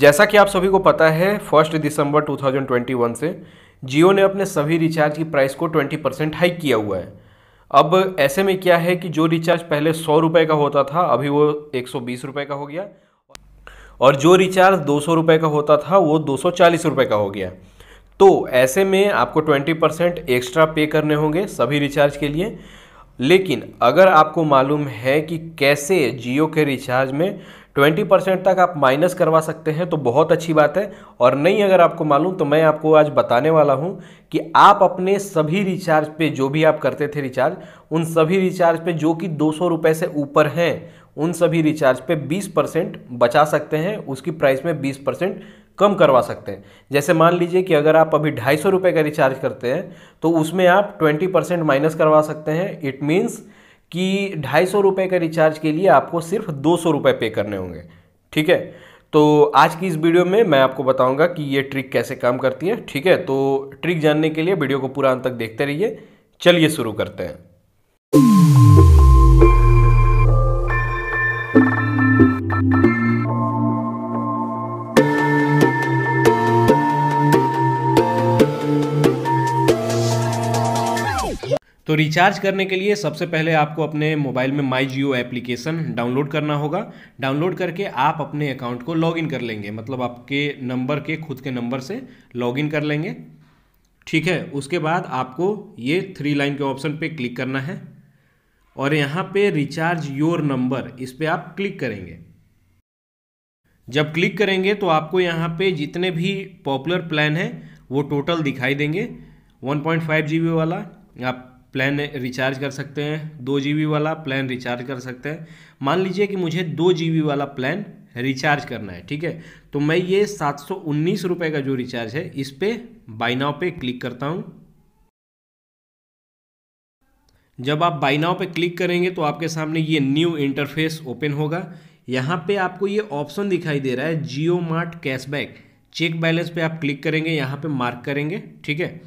जैसा कि आप सभी को पता है फर्स्ट दिसंबर 2021 से जियो ने अपने सभी रिचार्ज की प्राइस को 20 परसेंट हाइक किया हुआ है अब ऐसे में क्या है कि जो रिचार्ज पहले सौ रुपये का होता था अभी वो एक सौ का हो गया और जो रिचार्ज दो सौ का होता था वो दो सौ का हो गया तो ऐसे में आपको 20 परसेंट एक्स्ट्रा पे करने होंगे सभी रिचार्ज के लिए लेकिन अगर आपको मालूम है कि कैसे जियो के रिचार्ज में 20 परसेंट तक आप माइनस करवा सकते हैं तो बहुत अच्छी बात है और नहीं अगर आपको मालूम तो मैं आपको आज बताने वाला हूं कि आप अपने सभी रिचार्ज पे जो भी आप करते थे रिचार्ज उन सभी रिचार्ज पे जो कि दो सौ से ऊपर हैं उन सभी रिचार्ज पे 20 परसेंट बचा सकते हैं उसकी प्राइस में 20 परसेंट कम करवा सकते हैं जैसे मान लीजिए कि अगर आप अभी ढाई सौ रुपये का रिचार्ज करते हैं तो उसमें आप ट्वेंटी परसेंट माइनस करवा सकते हैं इट मीन्स कि ढाई सौ रुपये का रिचार्ज के लिए आपको सिर्फ दो सौ रुपये पे करने होंगे ठीक है तो आज की इस वीडियो में मैं आपको बताऊंगा कि ये ट्रिक कैसे काम करती है ठीक है तो ट्रिक जानने के लिए वीडियो को पूरा अंत तक देखते रहिए चलिए शुरू करते हैं तो रिचार्ज करने के लिए सबसे पहले आपको अपने मोबाइल में माई जियो एप्लीकेशन डाउनलोड करना होगा डाउनलोड करके आप अपने अकाउंट को लॉगिन कर लेंगे मतलब आपके नंबर के खुद के नंबर से लॉगिन कर लेंगे ठीक है उसके बाद आपको ये थ्री लाइन के ऑप्शन पे क्लिक करना है और यहाँ पे रिचार्ज योर नंबर इस पर आप क्लिक करेंगे जब क्लिक करेंगे तो आपको यहाँ पर जितने भी पॉपुलर प्लान हैं वो टोटल दिखाई देंगे वन जीबी वाला आप प्लान रिचार्ज कर सकते हैं दो जी वाला प्लान रिचार्ज कर सकते हैं मान लीजिए कि मुझे दो जी वाला प्लान रिचार्ज करना है ठीक है तो मैं ये सात सौ उन्नीस रुपये का जो रिचार्ज है इस पर बाइनाव पे क्लिक करता हूँ जब आप बाइनाव पे क्लिक करेंगे तो आपके सामने ये न्यू इंटरफेस ओपन होगा यहाँ पे आपको ये ऑप्शन दिखाई दे रहा है Jio mart cashback check balance पे आप क्लिक करेंगे यहाँ पे मार्क करेंगे ठीक है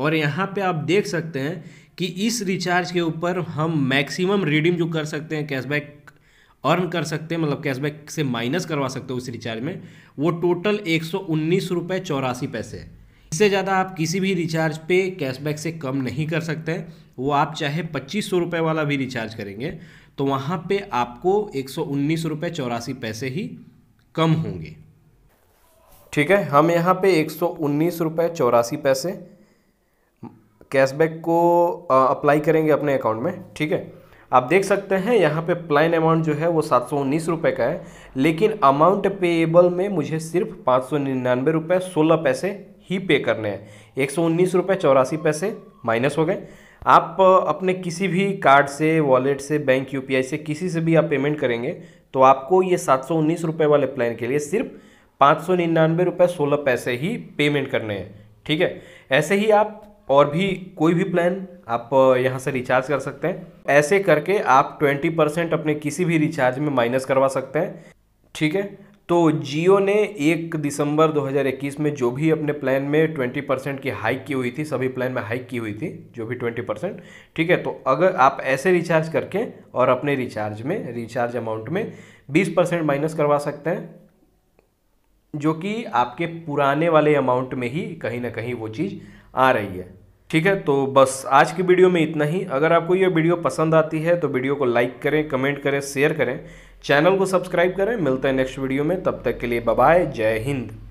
और यहाँ पे आप देख सकते हैं कि इस रिचार्ज के ऊपर हम मैक्सिमम रिडीम जो कर सकते हैं कैशबैक अर्न कर सकते हैं मतलब कैशबैक से माइनस करवा सकते हो उस रिचार्ज में वो टोटल एक सौ उन्नीस रुपये चौरासी पैसे है इससे ज़्यादा आप किसी भी रिचार्ज पे कैशबैक से कम नहीं कर सकते हैं वो आप चाहे पच्चीस सौ रुपये वाला भी रिचार्ज करेंगे तो वहाँ पे आपको एक सौ उन्नीस रुपये चौरासी पैसे ही कम होंगे ठीक है हम यहाँ पे एक सौ उन्नीस रुपये चौरासी पैसे कैशबैक को अप्लाई करेंगे अपने अकाउंट में ठीक है आप देख सकते हैं यहाँ पे प्लान अमाउंट जो है वो सात सौ उन्नीस रुपये का है लेकिन अमाउंट पेएबल में मुझे सिर्फ पाँच सौ निन्यानवे रुपये सोलह पैसे ही पे करने हैं एक सौ उन्नीस रुपये चौरासी पैसे माइनस हो गए आप अपने किसी भी कार्ड से वॉलेट से बैंक यू से किसी से भी आप पेमेंट करेंगे तो आपको ये सात सौ उन्नीस रुपये वाले प्लान के लिए सिर्फ पाँच सौ निन्यानवे रुपये सोलह पैसे ही पेमेंट करने हैं ठीक है ऐसे ही आप और भी कोई भी प्लान आप यहाँ से रिचार्ज कर सकते हैं ऐसे करके आप 20 परसेंट अपने किसी भी रिचार्ज में माइनस करवा सकते हैं ठीक है तो जियो ने एक दिसंबर 2021 में जो भी अपने प्लान में 20 परसेंट की हाइक की हुई थी सभी प्लान में हाइक की हुई थी जो भी 20 परसेंट ठीक है तो अगर आप ऐसे रिचार्ज करके और अपने रिचार्ज में रिचार्ज अमाउंट में 20 परसेंट माइनस करवा सकते हैं जो कि आपके पुराने वाले अमाउंट में ही कहीं ना कहीं वो चीज़ आ रही है ठीक है तो बस आज की वीडियो में इतना ही अगर आपको यह वीडियो पसंद आती है तो वीडियो को लाइक करें कमेंट करें शेयर करें चैनल को सब्सक्राइब करें मिलते हैं नेक्स्ट वीडियो में तब तक के लिए बाय जय हिंद